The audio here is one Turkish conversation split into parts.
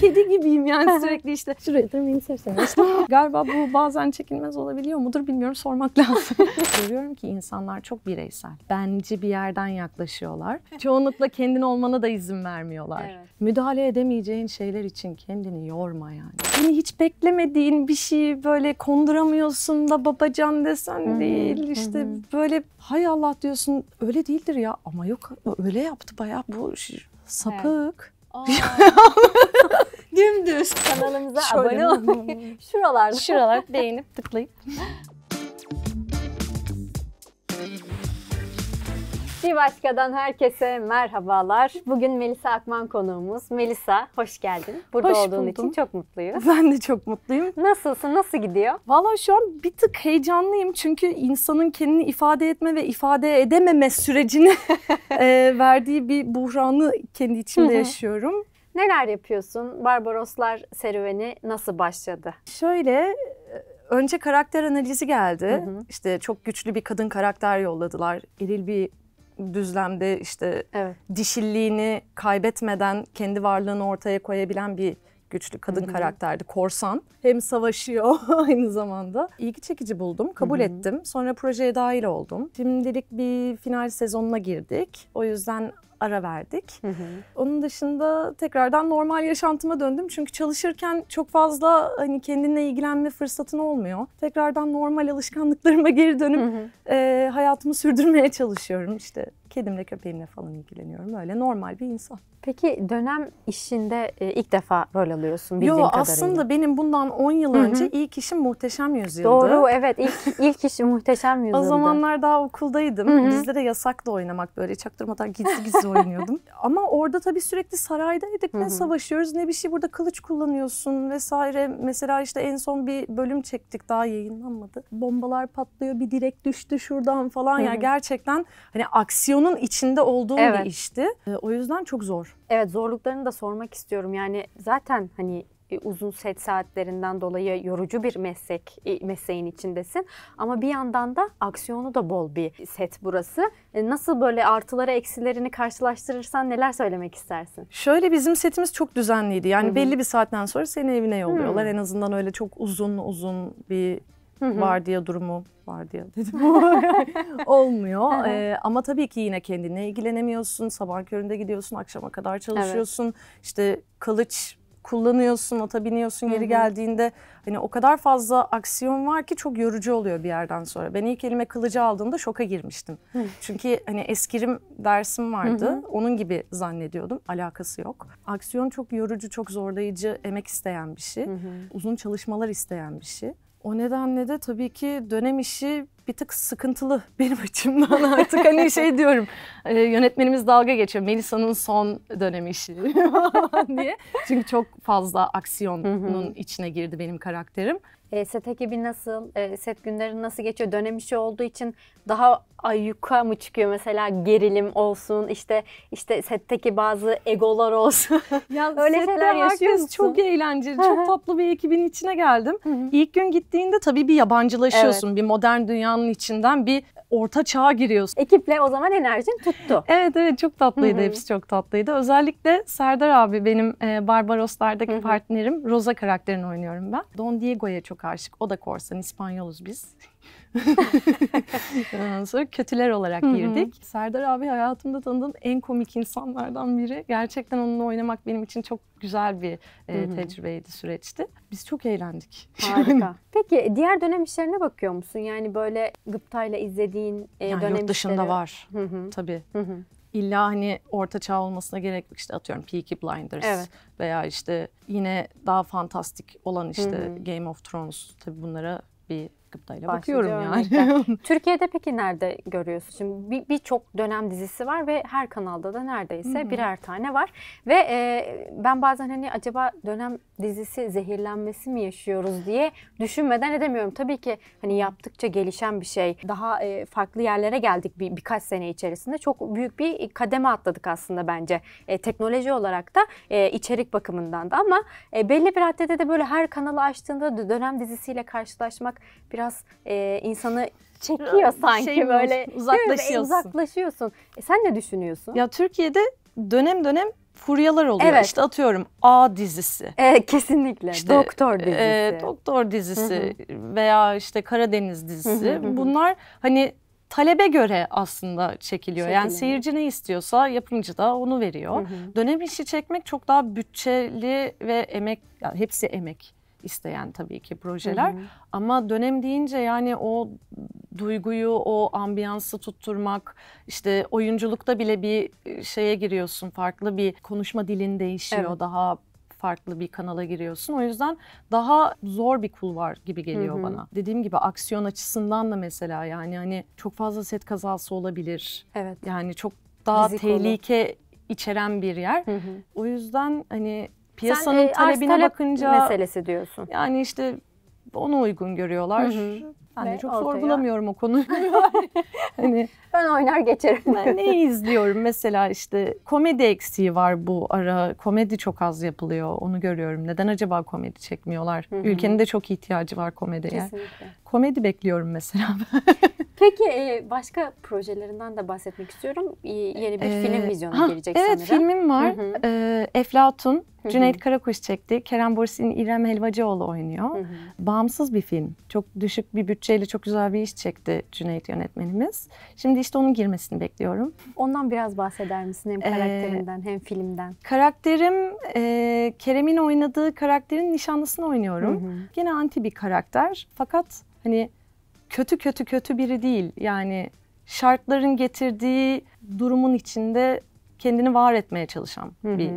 kedi gibiyim yani sürekli işte. Şuraya dur beni sevsen. Galiba bu bazen çekilmez olabiliyor mudur bilmiyorum sormak lazım. Görüyorum ki insanlar çok bireysel. Bence bir yerden yaklaşıyorlar. Çoğunlukla kendin olmana da izin vermiyorlar. Evet. Müdahale edemeyeceğin şeyler için kendini yorma yani. Hani hiç beklemediğin bir şeyi böyle konduramıyorsun da babacan desen hmm. değil. işte hmm. böyle hay Allah diyorsun öyle değildir ya ama yok öyle yaptı bayağı bu sapık. Evet. Dümdüz. Kanalımıza abone olmayı, şuralarda, şuralar beğenip tıklayıp Bir Başka'dan herkese merhabalar. Bugün Melisa Akman konuğumuz. Melisa hoş geldin. Burada hoş olduğun buldum. için çok mutluyum. Ben de çok mutluyum. Nasılsın? Nasıl gidiyor? Valla şu an bir tık heyecanlıyım. Çünkü insanın kendini ifade etme ve ifade edememe sürecini e, verdiği bir buhranı kendi içimde yaşıyorum. Neler yapıyorsun? Barbaroslar serüveni nasıl başladı? Şöyle e, önce karakter analizi geldi. Hı hı. İşte çok güçlü bir kadın karakter yolladılar. Eril bir düzlemde işte evet. dişilliğini kaybetmeden kendi varlığını ortaya koyabilen bir güçlü kadın Hı-hı. karakterdi. Korsan. Hem savaşıyor aynı zamanda. İlgi çekici buldum. Kabul Hı-hı. ettim. Sonra projeye dahil oldum. Şimdilik bir final sezonuna girdik. O yüzden ara verdik. Hı hı. Onun dışında tekrardan normal yaşantıma döndüm. Çünkü çalışırken çok fazla hani kendinle ilgilenme fırsatın olmuyor. Tekrardan normal alışkanlıklarıma geri dönüp hı hı. E, hayatımı sürdürmeye çalışıyorum. İşte kedimle köpeğimle falan ilgileniyorum. Öyle normal bir insan. Peki dönem işinde e, ilk defa rol alıyorsun bildiğim Yo, kadarıyla. aslında benim bundan 10 yıl Hı-hı. önce ilk işim Muhteşem Yüzyıl'dı. Doğru evet ilk ilk işim Muhteşem Yüzyıl'dı. o zamanlar daha okuldaydım. Hı-hı. Bizde de yasak da oynamak böyle çaktırmadan gizli gizli oynuyordum. Ama orada tabii sürekli saraydaydık. Ne savaşıyoruz ne bir şey burada kılıç kullanıyorsun vesaire. Mesela işte en son bir bölüm çektik daha yayınlanmadı. Bombalar patlıyor bir direk düştü şuradan falan. ya gerçekten hani aksiyonun içinde olduğum evet. bir işti. Ee, o yüzden çok zor. Evet zorluklarını da sormak istiyorum. Yani zaten hani e, uzun set saatlerinden dolayı yorucu bir meslek e, mesleğin içindesin. Ama bir yandan da aksiyonu da bol bir set burası. E, nasıl böyle artıları eksilerini karşılaştırırsan neler söylemek istersin? Şöyle bizim setimiz çok düzenliydi. Yani Hı-hı. belli bir saatten sonra seni evine yolluyorlar. Hı-hı. En azından öyle çok uzun uzun bir hı vardiya durumu var diye dedim. Olmuyor. Ee, ama tabii ki yine kendine ilgilenemiyorsun. Sabah köründe gidiyorsun, akşama kadar çalışıyorsun. Evet. İşte kılıç kullanıyorsun, ata biniyorsun yeri geldiğinde hani o kadar fazla aksiyon var ki çok yorucu oluyor bir yerden sonra. Ben ilk elime kılıcı aldığımda şoka girmiştim. Çünkü hani eskirim dersim vardı. Onun gibi zannediyordum. Alakası yok. Aksiyon çok yorucu, çok zorlayıcı, emek isteyen bir şey. Uzun çalışmalar isteyen bir şey. O nedenle de tabii ki dönem işi bir tık sıkıntılı benim açımdan artık hani şey diyorum e, yönetmenimiz dalga geçiyor Melisa'nın son dönem işi diye. Çünkü çok fazla aksiyonun içine girdi benim karakterim. E, set ekibi nasıl, e, set günleri nasıl geçiyor? Dönem işi olduğu için daha ayyuka mı çıkıyor mesela gerilim olsun, işte işte setteki bazı egolar olsun. ya Öyle sette şeyler yaşıyorsun. çok eğlenceli, çok tatlı bir ekibin içine geldim. Hı hı. İlk gün gittiğinde tabii bir yabancılaşıyorsun, evet. bir modern dünyanın dünyanın içinden bir orta çağa giriyorsun. Ekiple o zaman enerjin tuttu. evet evet çok tatlıydı. Hepsi çok tatlıydı. Özellikle Serdar abi benim e, Barbaroslar'daki partnerim. Rosa karakterini oynuyorum ben. Don Diego'ya çok aşık. O da korsan. İspanyoluz biz. Ondan sonra kötüler olarak girdik. Hı hı. Serdar abi hayatımda tanıdığım en komik insanlardan biri. Gerçekten onunla oynamak benim için çok güzel bir e, tecrübeydi, süreçti. Biz çok eğlendik. Harika. Peki diğer dönem işlerine bakıyor musun? Yani böyle gıptayla izlediğin e, yani dönem yurt dışında işleri. var. Hı hı. Tabii. Hı hı. İlla hani orta çağ olmasına gerek yok. İşte atıyorum Peaky Blinders evet. veya işte yine daha fantastik olan işte hı hı. Game of Thrones. Tabii bunlara bir gıptayla bakıyorum yani. Türkiye'de peki nerede görüyorsun? Şimdi birçok bir dönem dizisi var ve her kanalda da neredeyse Hı-hı. birer tane var. Ve e, ben bazen hani acaba dönem dizisi zehirlenmesi mi yaşıyoruz diye düşünmeden edemiyorum. Tabii ki hani yaptıkça gelişen bir şey. Daha e, farklı yerlere geldik bir, birkaç sene içerisinde. Çok büyük bir kademe atladık aslında bence. E, teknoloji olarak da e, içerik bakımından da ama e, belli bir haddede de böyle her kanalı açtığında dönem dizisiyle karşılaşmak biraz e, insanı çekiyor sanki şey böyle uzaklaşıyorsun. uzaklaşıyorsun. E sen ne düşünüyorsun? Ya Türkiye'de dönem dönem furyalar oluyor. Evet. İşte atıyorum A dizisi. E, kesinlikle. İşte, doktor e, dizisi. E, doktor dizisi veya işte Karadeniz dizisi. Bunlar hani talebe göre aslında çekiliyor. Çekilin. Yani seyirci ne istiyorsa yapımcı da onu veriyor. Dönem işi çekmek çok daha bütçeli ve emek yani hepsi emek isteyen tabii ki projeler. Hı hı. Ama dönem deyince yani o duyguyu, o ambiyansı tutturmak, işte oyunculukta bile bir e, şeye giriyorsun. Farklı bir konuşma dilin değişiyor. Evet. Daha farklı bir kanala giriyorsun. O yüzden daha zor bir kulvar gibi geliyor hı hı. bana. Dediğim gibi aksiyon açısından da mesela yani hani çok fazla set kazası olabilir. Evet. Yani çok daha Rizik tehlike olur. içeren bir yer. Hı hı. O yüzden hani Piyasanın Sen, e, talebine talep bakınca meselesi diyorsun. Yani işte ona uygun görüyorlar. Hı hı. Ben de çok ortaya. sorgulamıyorum o konuyu. hani ben oynar geçerim. Ben ne izliyorum mesela işte komedi eksiği var bu ara. Komedi çok az yapılıyor onu görüyorum. Neden acaba komedi çekmiyorlar? Hı-hı. Ülkenin de çok ihtiyacı var komediye. Kesinlikle. Komedi bekliyorum mesela. Peki e, başka projelerinden de bahsetmek istiyorum. Yeni bir ee, film vizyonu ha, gelecek evet, sanırım. Evet filmim var. Hı hı. Ee, Eflatun. Hı-hı. Cüneyt Karakuş çekti. Kerem Bürsin, İrem Helvacıoğlu oynuyor. Hı-hı. Bağımsız bir film. Çok düşük bir bütçeyle çok güzel bir iş çekti Cüneyt yönetmenimiz. Şimdi işte onun girmesini bekliyorum. Ondan biraz bahseder misin hem ee, karakterinden ee, hem filmden? Karakterim e, Kerem'in oynadığı karakterin nişanlısını oynuyorum. Hı hı. Gene anti bir karakter fakat hani kötü kötü kötü biri değil. Yani şartların getirdiği durumun içinde kendini var etmeye çalışan hı hı. bir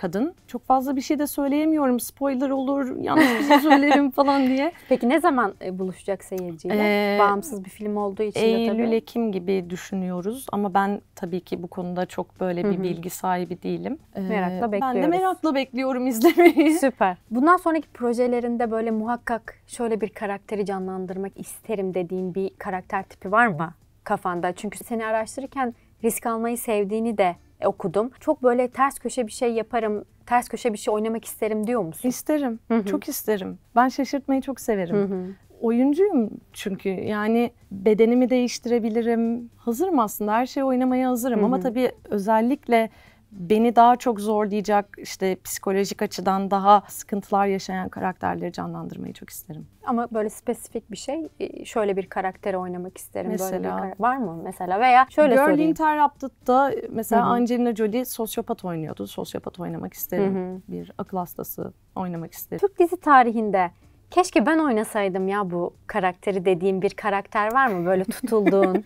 kadın. Çok fazla bir şey de söyleyemiyorum. Spoiler olur, yanlış bir şey söylerim falan diye. Peki ne zaman e, buluşacak seyirciyle? Ee, Bağımsız bir film olduğu için Eylül, de tabii. Eylül, Ekim gibi düşünüyoruz. Ama ben tabii ki bu konuda çok böyle bir Hı-hı. bilgi sahibi değilim. Ee, merakla bekliyoruz. Ben de merakla bekliyorum izlemeyi. Süper. Bundan sonraki projelerinde böyle muhakkak şöyle bir karakteri canlandırmak isterim dediğin bir karakter tipi var mı kafanda? Çünkü seni araştırırken risk almayı sevdiğini de okudum. Çok böyle ters köşe bir şey yaparım, ters köşe bir şey oynamak isterim diyor musun? İsterim. Hı-hı. Çok isterim. Ben şaşırtmayı çok severim. Hı-hı. Oyuncuyum çünkü yani bedenimi değiştirebilirim. Hazırım aslında her şeyi oynamaya hazırım Hı-hı. ama tabii özellikle beni daha çok zorlayacak işte psikolojik açıdan daha sıkıntılar yaşayan karakterleri canlandırmayı çok isterim. Ama böyle spesifik bir şey e, şöyle bir karakteri oynamak isterim. Mesela. Böyle bir var mı mesela veya şöyle Girl sorayım. Interrupted'da mesela Hı-hı. Angelina Jolie sosyopat oynuyordu. Sosyopat oynamak isterim. Hı-hı. Bir akıl hastası oynamak isterim. Türk dizi tarihinde keşke ben oynasaydım ya bu karakteri dediğim bir karakter var mı böyle tutulduğun?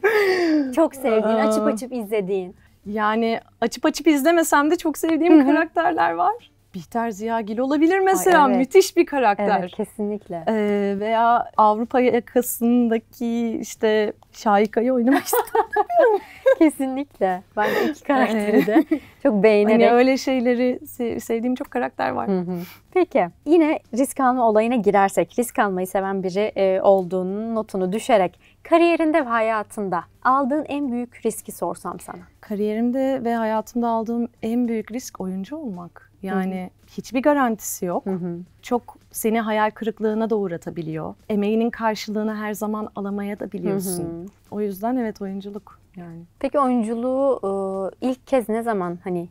çok sevdiğin, açıp ee, açıp izlediğin. Yani açıp açıp izlemesem de çok sevdiğim Hı-hı. karakterler var. Bihter Ziyagil olabilir mesela. Ay, evet. Müthiş bir karakter. Evet, kesinlikle. Ee, veya Avrupa yakasındaki işte Şahika'yı oynamak istemiyorum. kesinlikle. Ben de iki karakteri de çok beğenerek. Hani öyle şeyleri sevdiğim çok karakter var. Hı hı. Peki. Yine risk alma olayına girersek, risk almayı seven biri e, olduğunun notunu düşerek kariyerinde ve hayatında aldığın en büyük riski sorsam sana kariyerimde ve hayatımda aldığım en büyük risk oyuncu olmak. Yani Hı-hı. hiçbir garantisi yok. Hı-hı. Çok seni hayal kırıklığına da uğratabiliyor. Emeğinin karşılığını her zaman alamaya da biliyorsun. Hı-hı. O yüzden evet oyunculuk yani. Peki oyunculuğu ıı, ilk kez ne zaman hani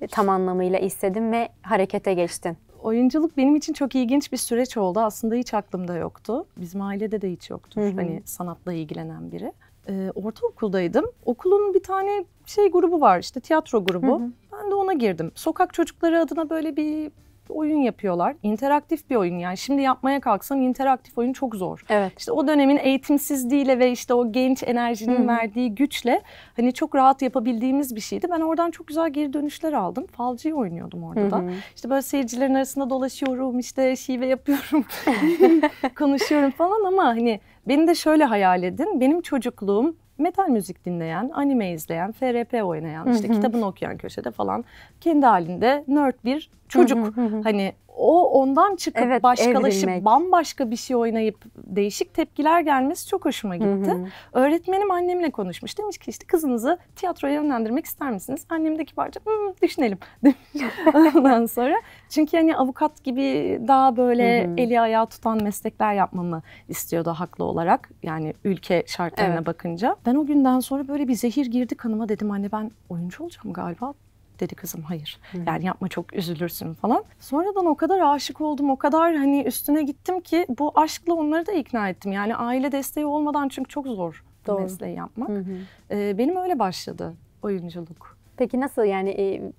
e, tam anlamıyla istedin ve harekete geçtin? oyunculuk benim için çok ilginç bir süreç oldu. Aslında hiç aklımda yoktu. Bizim ailede de hiç yoktu. Hani sanatla ilgilenen biri e, ortaokuldaydım. Okulun bir tane şey grubu var işte tiyatro grubu. Hı hı. Ben de ona girdim. Sokak çocukları adına böyle bir oyun yapıyorlar. İnteraktif bir oyun yani. Şimdi yapmaya kalksan interaktif oyun çok zor. Evet. İşte o dönemin eğitimsizliğiyle ve işte o genç enerjinin hı verdiği güçle hani çok rahat yapabildiğimiz bir şeydi. Ben oradan çok güzel geri dönüşler aldım. Falcıyı oynuyordum orada hı da. İşte böyle seyircilerin arasında dolaşıyorum, işte şive yapıyorum, konuşuyorum falan ama hani Beni de şöyle hayal edin. Benim çocukluğum metal müzik dinleyen, anime izleyen, FRP oynayan, işte kitabını okuyan köşede falan kendi halinde nerd bir çocuk. Hani o ondan çıkıp evet, başkalaşıp evrilmek. bambaşka bir şey oynayıp değişik tepkiler gelmesi çok hoşuma gitti. Hı hı. Öğretmenim annemle konuşmuş. Demiş ki işte kızınızı tiyatroya yönlendirmek ister misiniz? Annem de kibarca düşünelim demiş ondan sonra. Çünkü hani avukat gibi daha böyle hı hı. eli ayağı tutan meslekler yapmamı istiyordu haklı olarak. Yani ülke şartlarına evet. bakınca. Ben o günden sonra böyle bir zehir girdi kanıma dedim anne ben oyuncu olacağım galiba dedi kızım hayır. Hı. Yani yapma çok üzülürsün falan. Sonradan o kadar aşık oldum, o kadar hani üstüne gittim ki bu aşkla onları da ikna ettim. Yani aile desteği olmadan çünkü çok zor Doğru. bu mesleği yapmak. Hı hı. Ee, benim öyle başladı oyunculuk. Peki nasıl yani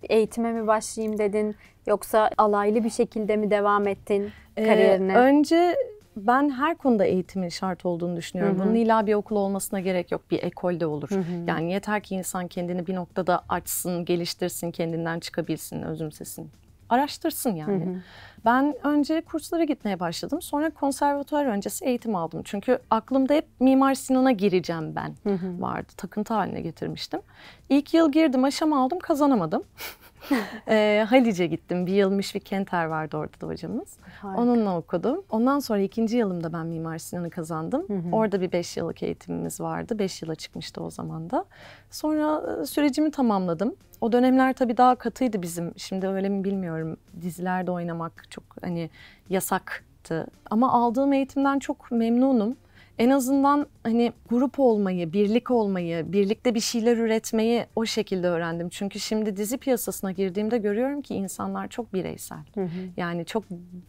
eğitime mi başlayayım dedin yoksa alaylı bir şekilde mi devam ettin kariyerine? Ee, önce ben her konuda eğitimin şart olduğunu düşünüyorum. Hı hı. Bunun illa bir okul olmasına gerek yok. Bir ekolde olur. Hı hı. Yani yeter ki insan kendini bir noktada açsın, geliştirsin, kendinden çıkabilsin, özümsesin. Araştırsın yani. Hı hı. Ben önce kurslara gitmeye başladım. Sonra konservatuar öncesi eğitim aldım. Çünkü aklımda hep Mimar Sinan'a gireceğim ben hı hı. vardı. Takıntı haline getirmiştim. İlk yıl girdim, aşama aldım, kazanamadım. e, Halice gittim. Bir yılmış bir Kenter vardı orada da hocamız. Harika. Onunla okudum. Ondan sonra ikinci yılımda ben Mimar Sinan'ı kazandım. Hı hı. Orada bir beş yıllık eğitimimiz vardı. Beş yıla çıkmıştı o zaman da. Sonra e, sürecimi tamamladım. O dönemler tabii daha katıydı bizim. Şimdi öyle mi bilmiyorum. Dizilerde oynamak çok hani yasaktı. Ama aldığım eğitimden çok memnunum en azından hani grup olmayı, birlik olmayı, birlikte bir şeyler üretmeyi o şekilde öğrendim. Çünkü şimdi dizi piyasasına girdiğimde görüyorum ki insanlar çok bireysel. Hı hı. Yani çok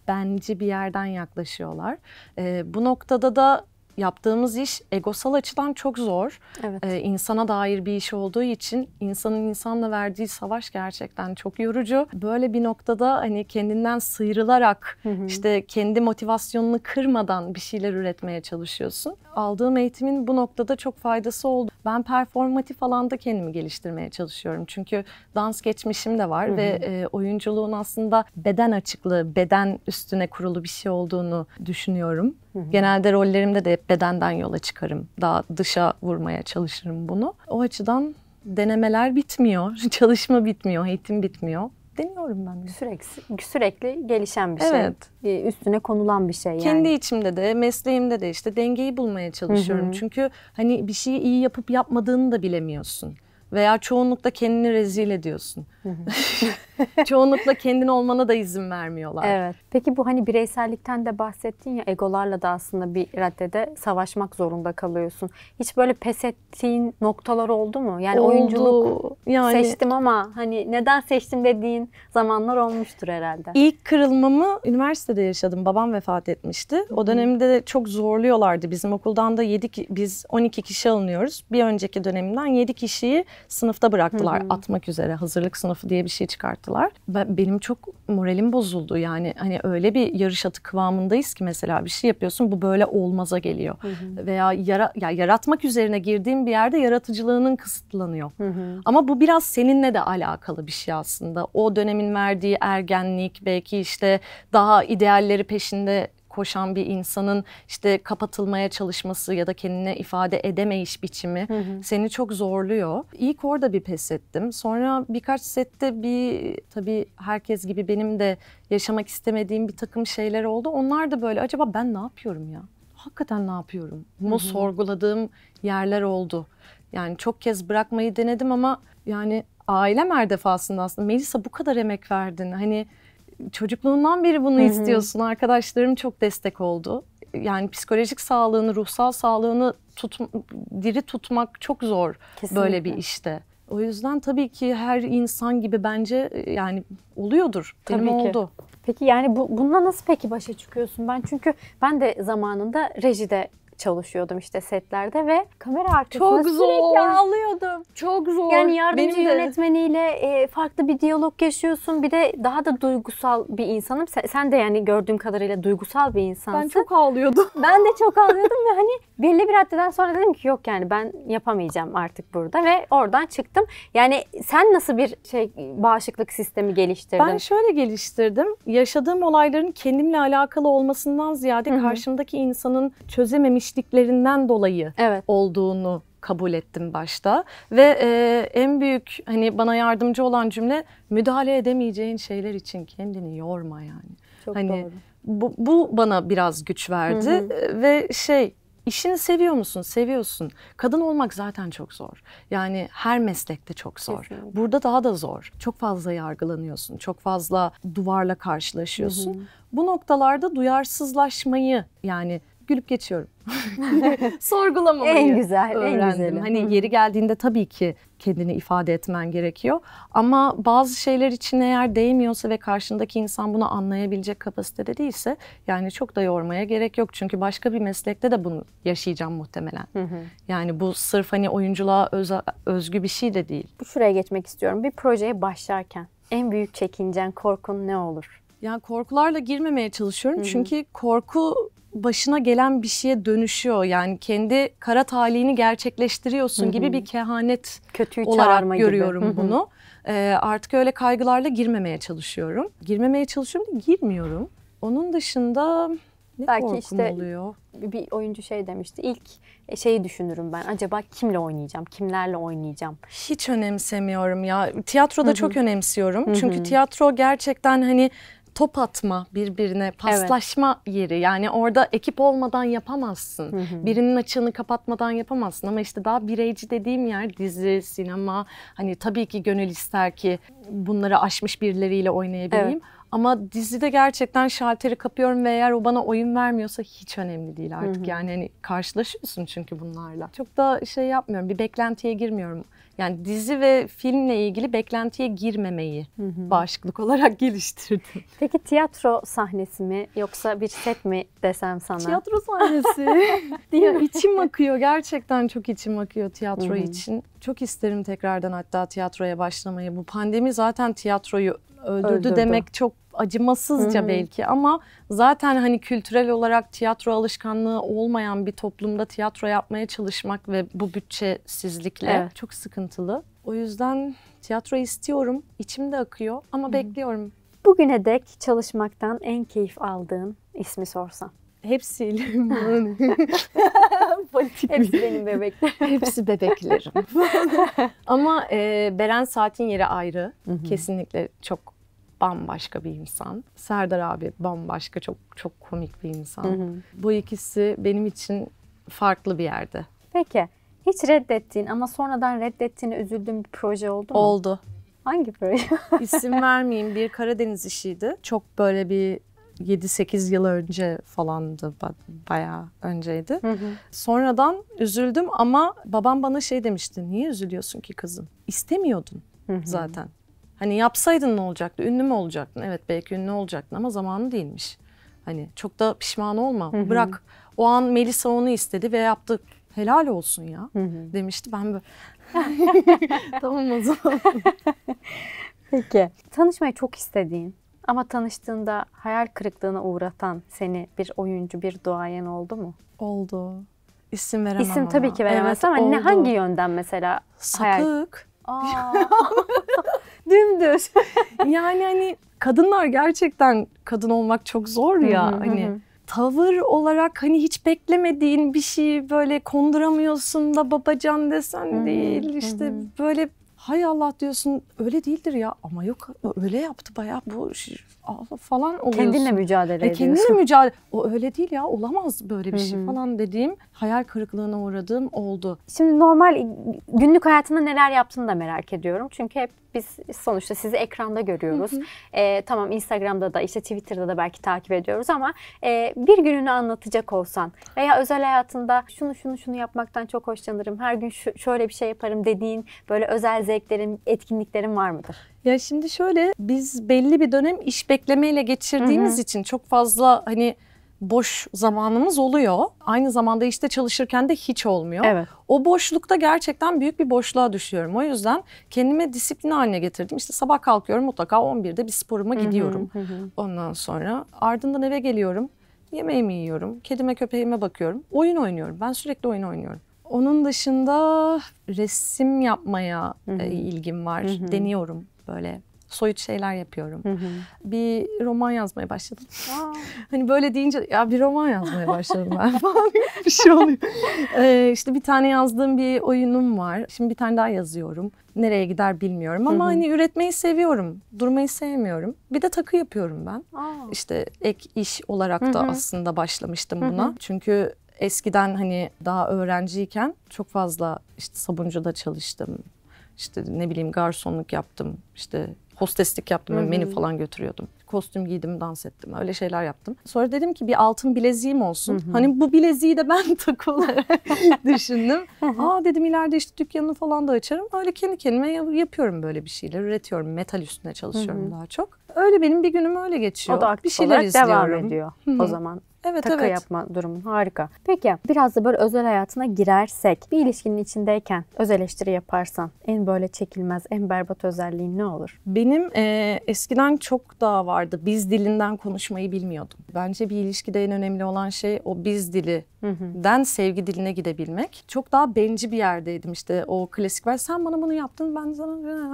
bence bir yerden yaklaşıyorlar. E, bu noktada da yaptığımız iş egosal açıdan çok zor. Evet. Ee, insana dair bir iş olduğu için insanın insanla verdiği savaş gerçekten çok yorucu. Böyle bir noktada hani kendinden sıyrılarak hı hı. işte kendi motivasyonunu kırmadan bir şeyler üretmeye çalışıyorsun. Aldığım eğitimin bu noktada çok faydası oldu. Ben performatif alanda kendimi geliştirmeye çalışıyorum. Çünkü dans geçmişim de var hı hı. ve e, oyunculuğun aslında beden açıklığı, beden üstüne kurulu bir şey olduğunu düşünüyorum. Genelde rollerimde de hep bedenden yola çıkarım. Daha dışa vurmaya çalışırım bunu. O açıdan denemeler bitmiyor, çalışma bitmiyor, eğitim bitmiyor. Deniyorum ben de. Sürekli, sürekli gelişen bir şey. evet. şey. Üstüne konulan bir şey yani. Kendi içimde de, mesleğimde de işte dengeyi bulmaya çalışıyorum. Hı hı. Çünkü hani bir şeyi iyi yapıp yapmadığını da bilemiyorsun veya çoğunlukla kendini rezil ediyorsun. çoğunlukla kendin olmana da izin vermiyorlar. Evet. Peki bu hani bireysellikten de bahsettin ya egolarla da aslında bir raddede savaşmak zorunda kalıyorsun. Hiç böyle pes ettiğin noktalar oldu mu? Yani oldu. oyunculuk yani... seçtim ama hani neden seçtim dediğin zamanlar olmuştur herhalde. İlk kırılmamı üniversitede yaşadım. Babam vefat etmişti. O dönemde de çok zorluyorlardı. Bizim okuldan da 7 biz 12 kişi alınıyoruz. Bir önceki dönemden 7 kişiyi sınıfta bıraktılar hı hı. atmak üzere hazırlık sınıfı diye bir şey çıkarttılar. Ben, benim çok moralim bozuldu yani hani öyle bir yarış atı kıvamındayız ki mesela bir şey yapıyorsun bu böyle olmaza geliyor. Hı hı. Veya yara, ya yaratmak üzerine girdiğim bir yerde yaratıcılığının kısıtlanıyor. Hı hı. Ama bu biraz seninle de alakalı bir şey aslında. O dönemin verdiği ergenlik belki işte daha idealleri peşinde koşan bir insanın işte kapatılmaya çalışması ya da kendine ifade edemeyiş biçimi hı hı. seni çok zorluyor. İlk orada bir pes ettim. Sonra birkaç sette bir tabii herkes gibi benim de yaşamak istemediğim bir takım şeyler oldu. Onlar da böyle acaba ben ne yapıyorum ya? Hakikaten ne yapıyorum? Bunu sorguladığım yerler oldu. Yani çok kez bırakmayı denedim ama yani ailem her defasında aslında Melisa bu kadar emek verdin. Hani çocukluğundan beri bunu Hı-hı. istiyorsun. Arkadaşlarım çok destek oldu. Yani psikolojik sağlığını, ruhsal sağlığını tut, diri tutmak çok zor Kesinlikle. böyle bir işte. O yüzden tabii ki her insan gibi bence e, yani oluyordur. Tabii Benim ki. oldu. Peki yani bu, bununla nasıl peki başa çıkıyorsun? Ben çünkü ben de zamanında rejide çalışıyordum işte setlerde ve kamera arkasında Çok sürekli zor. ağlıyordum. Çok zor. Yani yardımcı Benim yönetmeniyle e, farklı bir diyalog yaşıyorsun. Bir de daha da duygusal bir insanım. Sen, sen de yani gördüğüm kadarıyla duygusal bir insansın. Ben çok ağlıyordum. Ben de çok ağlıyordum ve hani belli bir haddeden sonra dedim ki yok yani ben yapamayacağım artık burada ve oradan çıktım. Yani sen nasıl bir şey bağışıklık sistemi geliştirdin? Ben şöyle geliştirdim. Yaşadığım olayların kendimle alakalı olmasından ziyade Hı-hı. karşımdaki insanın çözememiş geçtiklerinden dolayı evet. olduğunu kabul ettim başta ve e, en büyük hani bana yardımcı olan cümle müdahale edemeyeceğin şeyler için kendini yorma yani. Çok hani doğru. Bu, bu bana biraz güç verdi hı hı. E, ve şey işini seviyor musun? Seviyorsun. Kadın olmak zaten çok zor. Yani her meslekte çok zor. Kesinlikle. Burada daha da zor. Çok fazla yargılanıyorsun. Çok fazla duvarla karşılaşıyorsun. Hı hı. Bu noktalarda duyarsızlaşmayı yani gülüp geçiyorum. Sorgulamamayı en güzel, öğrendim. En güzeli. Hani yeri geldiğinde tabii ki kendini ifade etmen gerekiyor. Ama bazı şeyler için eğer değmiyorsa ve karşındaki insan bunu anlayabilecek kapasitede değilse yani çok da yormaya gerek yok. Çünkü başka bir meslekte de bunu yaşayacağım muhtemelen. Yani bu sırf hani oyunculuğa öz, özgü bir şey de değil. Bu Şuraya geçmek istiyorum. Bir projeye başlarken en büyük çekincen, korkun ne olur? Yani korkularla girmemeye çalışıyorum. Hı hı. Çünkü korku başına gelen bir şeye dönüşüyor. Yani kendi kara talihini gerçekleştiriyorsun Hı -hı. gibi bir kehanet Kötüyü olarak görüyorum gibi. bunu. Hı ee, artık öyle kaygılarla girmemeye çalışıyorum. Girmemeye çalışıyorum da girmiyorum. Onun dışında ne Belki korkum işte oluyor? Bir oyuncu şey demişti. İlk e, şeyi düşünürüm ben. Acaba kimle oynayacağım? Kimlerle oynayacağım? Hiç önemsemiyorum ya. Tiyatroda Hı-hı. çok önemsiyorum. Hı-hı. Çünkü tiyatro gerçekten hani top atma birbirine paslaşma evet. yeri yani orada ekip olmadan yapamazsın hı hı. birinin açığını kapatmadan yapamazsın ama işte daha bireyci dediğim yer dizi sinema hani tabii ki gönül ister ki bunları aşmış birileriyle oynayabileyim evet. ama dizide gerçekten şalteri kapıyorum ve eğer o bana oyun vermiyorsa hiç önemli değil artık hı hı. yani hani karşılaşıyorsun çünkü bunlarla çok da şey yapmıyorum bir beklentiye girmiyorum yani dizi ve filmle ilgili beklentiye girmemeyi hı hı. bağışıklık olarak geliştirdim. Peki tiyatro sahnesi mi yoksa bir set mi desem sana? Tiyatro sahnesi. Değil mi? İçim akıyor. Gerçekten çok içim akıyor tiyatro hı hı. için. Çok isterim tekrardan hatta tiyatroya başlamayı. Bu pandemi zaten tiyatroyu öldürdü, öldürdü. demek çok acımasızca hı belki ama zaten hani kültürel olarak tiyatro alışkanlığı olmayan bir toplumda tiyatro yapmaya çalışmak ve bu bütçesizlikle evet. çok sıkıntılı. O yüzden tiyatro istiyorum, içimde akıyor ama hı bekliyorum. Bugüne dek çalışmaktan en keyif aldığın ismi sorsam. Hepsiyle politik Hepsi benim bebeklerim. Hepsi bebeklerim. Ama e, Beren Saat'in yeri ayrı. Hı hı. Kesinlikle çok bambaşka bir insan. Serdar abi bambaşka çok çok komik bir insan. Hı hı. Bu ikisi benim için farklı bir yerde. Peki hiç reddettiğin ama sonradan reddettiğini üzüldüğün bir proje oldu mu? Oldu. Hangi proje? İsim vermeyeyim bir Karadeniz işiydi. Çok böyle bir 7-8 yıl önce falandı bayağı önceydi. Hı hı. Sonradan üzüldüm ama babam bana şey demişti. Niye üzülüyorsun ki kızım? İstemiyordun hı hı. zaten. Hani yapsaydın ne olacaktı? Ünlü mü olacaktın? Evet belki ünlü olacaktın ama zamanı değilmiş. Hani çok da pişman olma. Hı hı. Bırak. O an Melisa onu istedi ve yaptı. Helal olsun ya hı hı. demişti. Ben böyle tamam o zaman. Peki. Tanışmayı çok istediğin ama tanıştığında hayal kırıklığına uğratan seni bir oyuncu, bir duayen oldu mu? Oldu. İsim veremem İsim ama. tabii ki veremez evet, ama oldu. ne hangi yönden mesela? sakık Hayal... Aa. Dümdüz. yani hani kadınlar gerçekten kadın olmak çok zor ya hı hı, hani. Tavır olarak hani hiç beklemediğin bir şeyi böyle konduramıyorsun da babacan desen hmm, değil işte hmm. böyle hay Allah diyorsun öyle değildir ya ama yok öyle yaptı bayağı bu falan oluyorsun. Kendinle e, mücadele ediyorsun. Kendinle mücadele. O öyle değil ya olamaz böyle bir Hı-hı. şey falan dediğim hayal kırıklığına uğradığım oldu. Şimdi normal günlük hayatında neler yaptığını da merak ediyorum. Çünkü hep biz sonuçta sizi ekranda görüyoruz. E, tamam Instagram'da da işte Twitter'da da belki takip ediyoruz ama e, bir gününü anlatacak olsan veya özel hayatında şunu şunu şunu yapmaktan çok hoşlanırım. Her gün şu, şöyle bir şey yaparım dediğin böyle özel zevklerin, etkinliklerin var mıdır? Ya şimdi şöyle biz belli bir dönem iş beklemeyle geçirdiğimiz Hı-hı. için çok fazla hani boş zamanımız oluyor. Aynı zamanda işte çalışırken de hiç olmuyor. Evet. O boşlukta gerçekten büyük bir boşluğa düşüyorum. O yüzden kendime disiplin haline getirdim. İşte sabah kalkıyorum mutlaka 11'de bir sporuma gidiyorum. Hı hı Ondan sonra ardından eve geliyorum. Yemeğimi yiyorum. Kedime köpeğime bakıyorum. Oyun oynuyorum. Ben sürekli oyun oynuyorum. Onun dışında resim yapmaya e, ilgim var. Deniyorum böyle soyut şeyler yapıyorum. Hı hı. Bir roman yazmaya başladım. Aa. hani böyle deyince ya bir roman yazmaya başladım ben falan bir şey oluyor. Ee, işte bir tane yazdığım bir oyunum var. Şimdi bir tane daha yazıyorum. Nereye gider bilmiyorum ama hı hı. hani üretmeyi seviyorum. Durmayı sevmiyorum. Bir de takı yapıyorum ben. Aa. İşte ek iş olarak da hı hı. aslında başlamıştım buna. Hı hı. Çünkü eskiden hani daha öğrenciyken çok fazla işte sabuncuda çalıştım işte ne bileyim garsonluk yaptım, işte hosteslik yaptım, Hı-hı. menü falan götürüyordum. Kostüm giydim, dans ettim, öyle şeyler yaptım. Sonra dedim ki bir altın bileziğim olsun. Hı-hı. Hani bu bileziği de ben takı düşündüm. Aa dedim ileride işte dükkanını falan da açarım. Öyle kendi kendime yapıyorum böyle bir şeyler, üretiyorum. Metal üstüne çalışıyorum Hı-hı. daha çok. Öyle benim bir günüm öyle geçiyor. O da aktif bir şeyler olarak izliyorum. devam ediyor Hı-hı. o zaman. Evet, takı evet. yapma durumu harika. Peki biraz da böyle özel hayatına girersek bir ilişkinin içindeyken öz eleştiri yaparsan en böyle çekilmez en berbat özelliğin ne olur? Benim e, eskiden çok daha vardı. Biz dilinden konuşmayı bilmiyordum. Bence bir ilişkide en önemli olan şey o biz dili den sevgi diline gidebilmek. Çok daha benci bir yerdeydim işte o klasik var. Sen bana bunu yaptın ben sana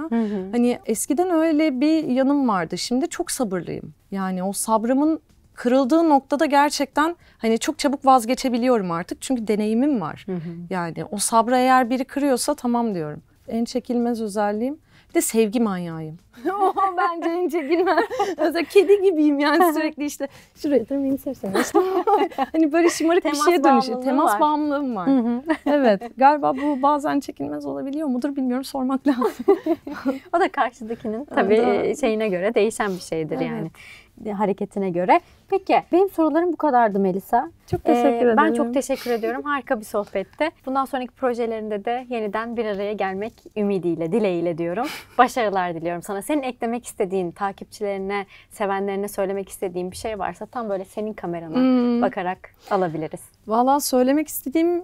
hı hı. hani eskiden öyle bir yanım vardı. Şimdi çok sabırlıyım. Yani o sabrımın kırıldığı noktada gerçekten hani çok çabuk vazgeçebiliyorum artık. Çünkü deneyimim var. Hı hı. Yani o sabrı eğer biri kırıyorsa tamam diyorum. En çekilmez özelliğim bir de sevgi manyağıyım. Oha bence en çekilmez. Özellikle kedi gibiyim yani sürekli işte şuraya dur beni sevsene. hani böyle şımarık Temas bir şeye dönüşüyor. Temas var. bağımlılığım var. Hı hı. evet galiba bu bazen çekilmez olabiliyor mudur bilmiyorum sormak lazım. o da karşıdakinin tabii şeyine göre değişen bir şeydir evet. yani hareketine göre. Peki benim sorularım bu kadardı Melisa. Çok teşekkür ee, ederim. Ben çok teşekkür ediyorum. Harika bir sohbette. Bundan sonraki projelerinde de yeniden bir araya gelmek ümidiyle, dileğiyle diyorum. Başarılar diliyorum sana. Senin eklemek istediğin, takipçilerine, sevenlerine söylemek istediğin bir şey varsa tam böyle senin kamerana hmm. bakarak alabiliriz. Valla söylemek istediğim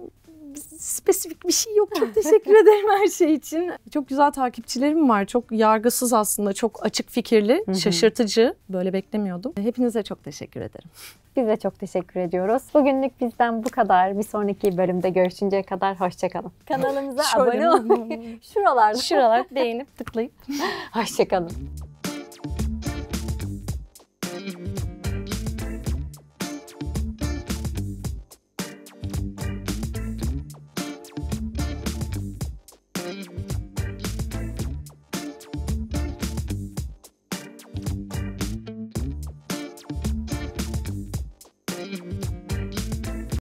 spesifik bir şey yok. Çok teşekkür ederim her şey için. Çok güzel takipçilerim var. Çok yargısız aslında. Çok açık fikirli, şaşırtıcı. Böyle beklemiyordum. Hepinize çok teşekkür ederim. Biz de çok teşekkür ediyoruz. Bugünlük bizden bu kadar. Bir sonraki bölümde görüşünceye kadar hoşçakalın. Kanalımıza abone olmayı, şuralarda, şuralar beğenip tıklayıp hoşçakalın.